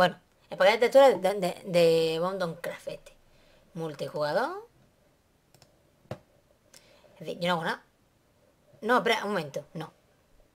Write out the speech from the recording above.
Bueno, paquete de textura de, de, de Bondon Craft Multijugador. Es decir, yo no hago nada. No, espera, un momento, no.